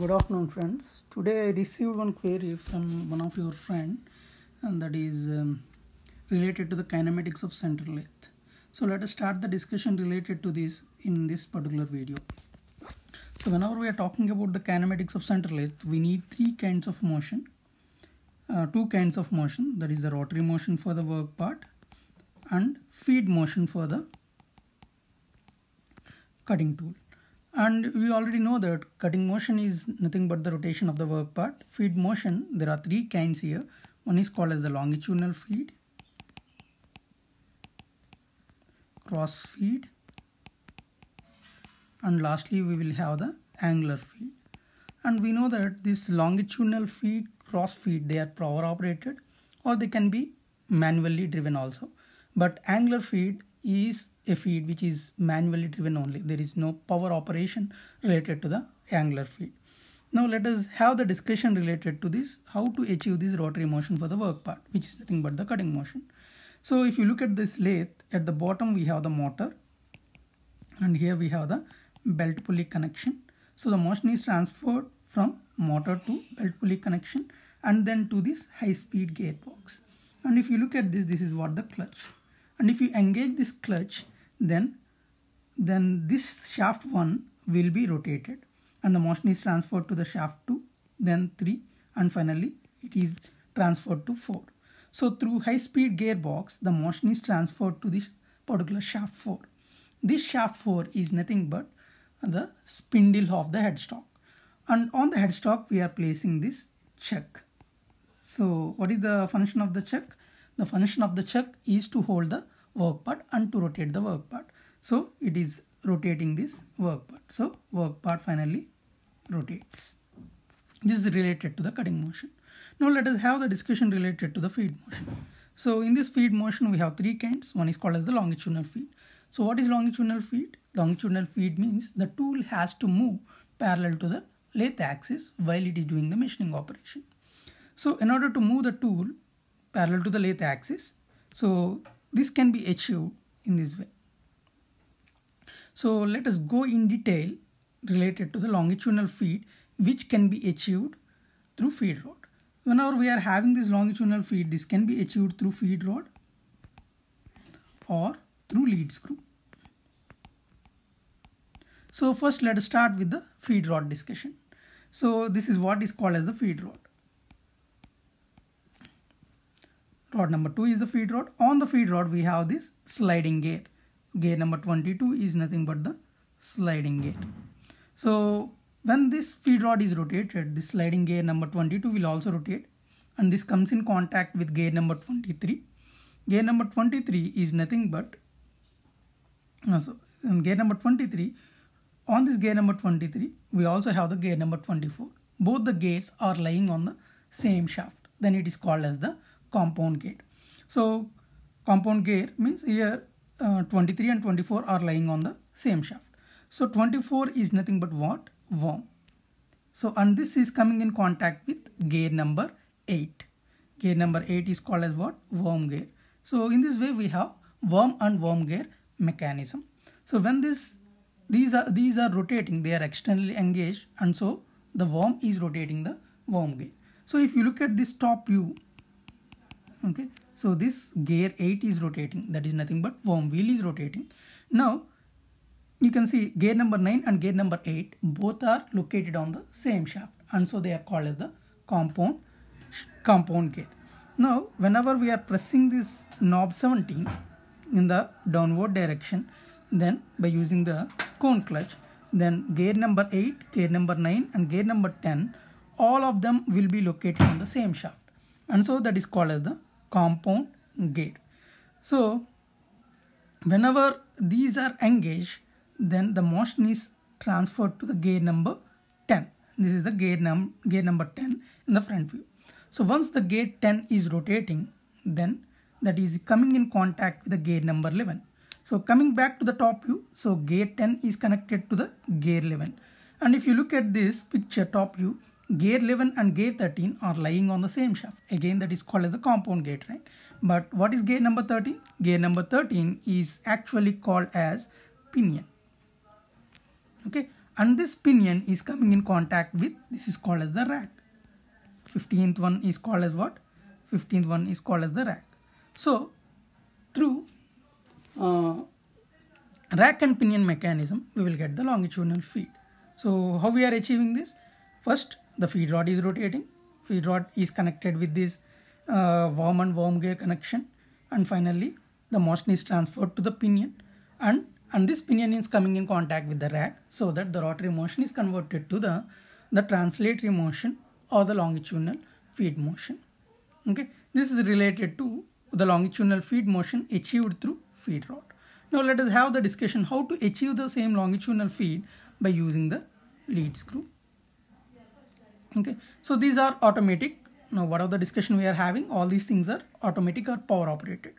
good afternoon friends today i received one query from one of your friend and that is um, related to the kinematics of central lathe so let us start the discussion related to this in this particular video so whenever we are talking about the kinematics of central lathe we need three kinds of motion uh, two kinds of motion that is the rotary motion for the work part and feed motion for the cutting tool and we already know that cutting motion is nothing but the rotation of the work part. Feed motion, there are three kinds here. One is called as the longitudinal feed, cross feed, and lastly we will have the angular feed. And we know that this longitudinal feed, cross feed, they are power operated or they can be manually driven also. But angular feed is a feed which is manually driven only. There is no power operation related to the angular feed. Now let us have the discussion related to this, how to achieve this rotary motion for the work part, which is nothing but the cutting motion. So if you look at this lathe, at the bottom we have the motor and here we have the belt pulley connection. So the motion is transferred from motor to belt pulley connection and then to this high speed gearbox. And if you look at this, this is what the clutch and if you engage this clutch then then this shaft 1 will be rotated and the motion is transferred to the shaft 2 then 3 and finally it is transferred to 4 so through high speed gearbox the motion is transferred to this particular shaft 4 this shaft 4 is nothing but the spindle of the headstock and on the headstock we are placing this chuck so what is the function of the chuck the function of the chuck is to hold the work part and to rotate the work part. So it is rotating this work part. So work part finally rotates. This is related to the cutting motion. Now let us have the discussion related to the feed motion. So in this feed motion we have three kinds. One is called as the longitudinal feed. So what is longitudinal feed? Longitudinal feed means the tool has to move parallel to the lathe axis while it is doing the machining operation. So in order to move the tool parallel to the lathe axis, so this can be achieved in this way. So let us go in detail related to the longitudinal feed which can be achieved through feed rod. Whenever we are having this longitudinal feed, this can be achieved through feed rod or through lead screw. So first let us start with the feed rod discussion. So this is what is called as the feed rod. Rod number 2 is the feed rod. On the feed rod, we have this sliding gate. Gate number 22 is nothing but the sliding gate. So when this feed rod is rotated, this sliding gate number 22 will also rotate and this comes in contact with gate number 23. Gate number 23 is nothing but, no, so gate number 23, on this gate number 23, we also have the gate number 24. Both the gates are lying on the same shaft. Then it is called as the compound gate. So compound gate means here uh, 23 and 24 are lying on the same shaft. So 24 is nothing but what? Worm. So and this is coming in contact with gear number 8. Gear number 8 is called as what? Worm gear. So in this way we have worm and worm gear mechanism. So when this these are these are rotating they are externally engaged and so the worm is rotating the worm gear. So if you look at this top view okay so this gear 8 is rotating that is nothing but worm wheel is rotating now you can see gear number 9 and gear number 8 both are located on the same shaft and so they are called as the compound compound gear now whenever we are pressing this knob 17 in the downward direction then by using the cone clutch then gear number 8 gear number 9 and gear number 10 all of them will be located on the same shaft and so that is called as the compound gate. So whenever these are engaged, then the motion is transferred to the gate number 10. This is the gate, num gear number 10 in the front view. So once the gate 10 is rotating, then that is coming in contact with the gate number 11. So coming back to the top view, so gate 10 is connected to the gate 11. And if you look at this picture top view, gear 11 and gear 13 are lying on the same shaft. Again, that is called as the compound gate, right? But what is gear number 13? Gear number 13 is actually called as pinion. Okay, and this pinion is coming in contact with, this is called as the rack. 15th one is called as what? 15th one is called as the rack. So, through uh, rack and pinion mechanism, we will get the longitudinal feed. So, how we are achieving this? First, the feed rod is rotating feed rod is connected with this uh, worm and worm gear connection and finally the motion is transferred to the pinion and and this pinion is coming in contact with the rack so that the rotary motion is converted to the the translatory motion or the longitudinal feed motion okay this is related to the longitudinal feed motion achieved through feed rod now let us have the discussion how to achieve the same longitudinal feed by using the lead screw okay so these are automatic now what are the discussion we are having all these things are automatic or power operated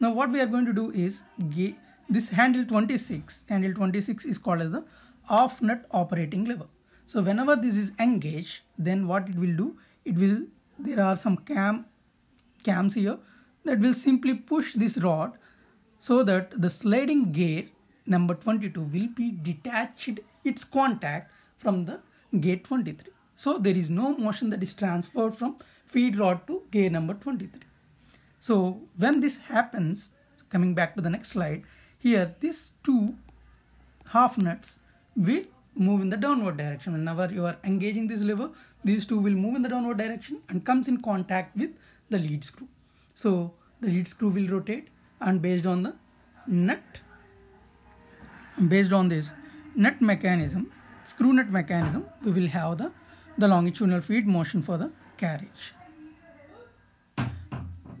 now what we are going to do is this handle 26 handle 26 is called as the off nut operating lever so whenever this is engaged then what it will do it will there are some cam cams here that will simply push this rod so that the sliding gear number 22 will be detached its contact from the gate 23 so there is no motion that is transferred from feed rod to gear number 23. So when this happens, coming back to the next slide, here these two half nuts will move in the downward direction. Whenever you are engaging this lever, these two will move in the downward direction and comes in contact with the lead screw. So the lead screw will rotate and based on the nut, based on this nut mechanism, screw nut mechanism, we will have the the longitudinal feed motion for the carriage.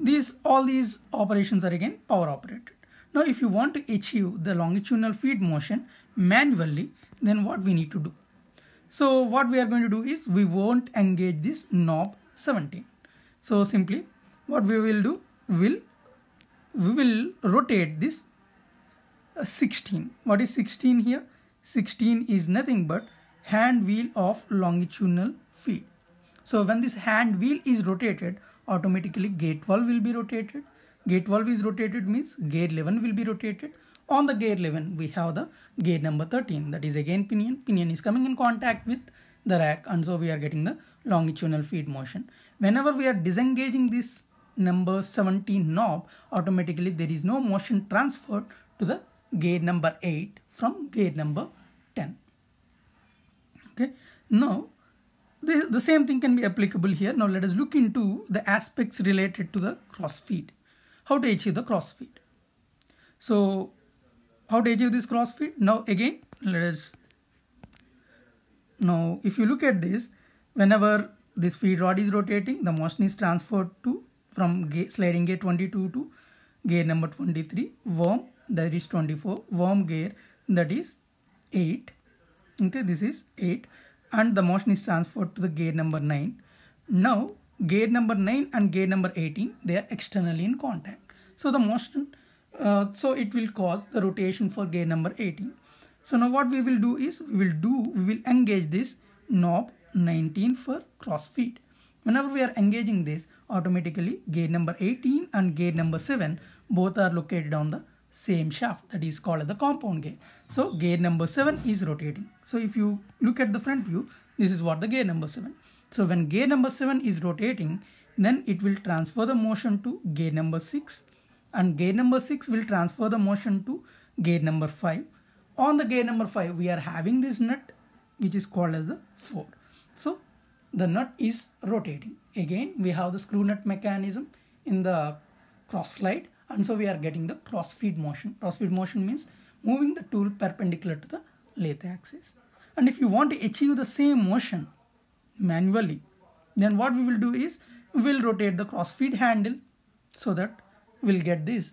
These all these operations are again power operated. Now if you want to achieve the longitudinal feed motion manually then what we need to do. So what we are going to do is we won't engage this knob 17. So simply what we will do will we will rotate this uh, 16. What is 16 here? 16 is nothing but hand wheel of longitudinal feed. So when this hand wheel is rotated, automatically gate valve will be rotated. Gate valve is rotated means gear 11 will be rotated. On the gear 11, we have the gear number 13. That is again pinion. Pinion is coming in contact with the rack and so we are getting the longitudinal feed motion. Whenever we are disengaging this number 17 knob, automatically there is no motion transferred to the gear number 8 from gear number 10. Okay. Now, the, the same thing can be applicable here. Now, let us look into the aspects related to the cross feed. How to achieve the cross feed? So, how to achieve this cross feed? Now, again, let us... Now, if you look at this, whenever this feed rod is rotating, the motion is transferred to from gate, sliding gear 22 to gear number 23, worm, that is 24, worm gear, that is 8, okay this is 8 and the motion is transferred to the gear number 9 now gear number 9 and gear number 18 they are externally in contact so the motion uh, so it will cause the rotation for gear number 18 so now what we will do is we will do we will engage this knob 19 for cross feed whenever we are engaging this automatically gear number 18 and gear number 7 both are located on the same shaft that is called the compound gear. So gear number 7 is rotating. So if you look at the front view, this is what the gear number 7. So when gear number 7 is rotating, then it will transfer the motion to gear number 6 and gear number 6 will transfer the motion to gear number 5. On the gear number 5, we are having this nut which is called as the four. So the nut is rotating. Again, we have the screw nut mechanism in the cross slide and so we are getting the cross-feed motion. Cross-feed motion means moving the tool perpendicular to the lathe axis. And if you want to achieve the same motion manually, then what we will do is we'll rotate the cross-feed handle so that we'll get this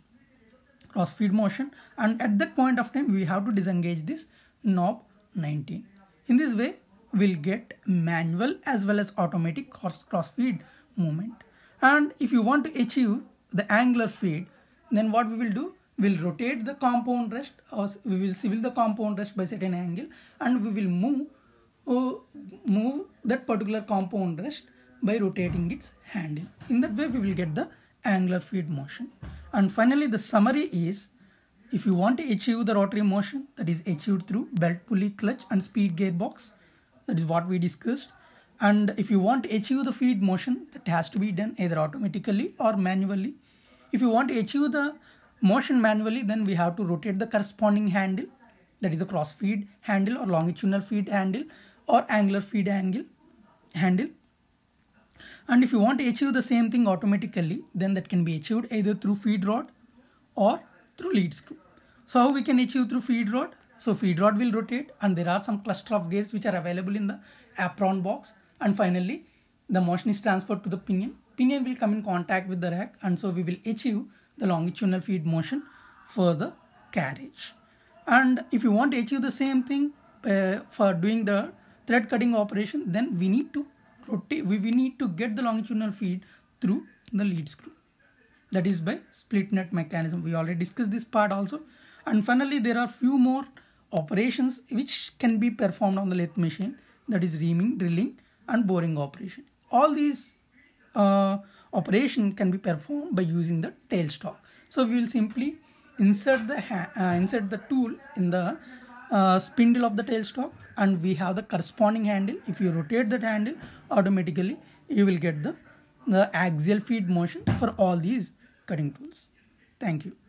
cross-feed motion. And at that point of time, we have to disengage this knob 19. In this way, we'll get manual as well as automatic cross-feed movement. And if you want to achieve the angular feed, then what we will do we'll rotate the compound rest or we will civil the compound rest by certain angle and we will move uh, move that particular compound rest by rotating its handle in that way we will get the angular feed motion and finally the summary is if you want to achieve the rotary motion that is achieved through belt pulley clutch and speed gearbox that is what we discussed and if you want to achieve the feed motion that has to be done either automatically or manually if you want to achieve the motion manually, then we have to rotate the corresponding handle, that is the cross feed handle or longitudinal feed handle or angular feed angle handle. And if you want to achieve the same thing automatically, then that can be achieved either through feed rod or through lead screw. So how we can achieve through feed rod? So feed rod will rotate and there are some cluster of gears which are available in the apron box. And finally, the motion is transferred to the pinion pinion will come in contact with the rack and so we will achieve the longitudinal feed motion for the carriage. And if you want to achieve the same thing uh, for doing the thread cutting operation, then we need to rotate, we, we need to get the longitudinal feed through the lead screw. That is by split nut mechanism. We already discussed this part also. And finally, there are few more operations which can be performed on the lathe machine that is reaming, drilling and boring operation. All these uh, operation can be performed by using the tailstock. So we will simply insert the uh, insert the tool in the uh, spindle of the tailstock and we have the corresponding handle. If you rotate that handle, automatically you will get the, the axial feed motion for all these cutting tools. Thank you.